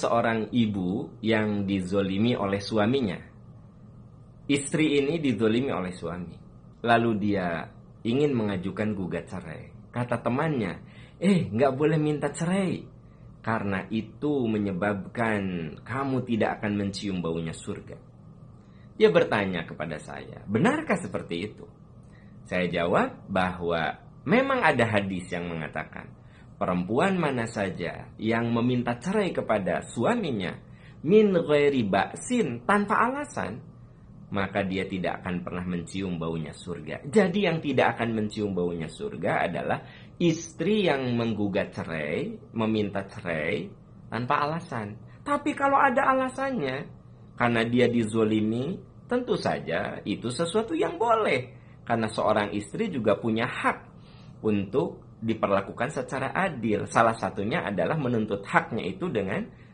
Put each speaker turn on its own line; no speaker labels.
seorang ibu yang dizolimi oleh suaminya. Istri ini dizolimi oleh suami. Lalu dia ingin mengajukan gugat cerai. Kata temannya, eh nggak boleh minta cerai. Karena itu menyebabkan kamu tidak akan mencium baunya surga. Dia bertanya kepada saya, benarkah seperti itu? Saya jawab bahwa memang ada hadis yang mengatakan perempuan mana saja yang meminta cerai kepada suaminya min ghairi ba'sin tanpa alasan maka dia tidak akan pernah mencium baunya surga. Jadi yang tidak akan mencium baunya surga adalah istri yang menggugat cerai, meminta cerai tanpa alasan.
Tapi kalau ada alasannya,
karena dia dizolimi, tentu saja itu sesuatu yang boleh. Karena seorang istri juga punya hak untuk
diperlakukan secara adil. Salah satunya adalah menuntut haknya itu dengan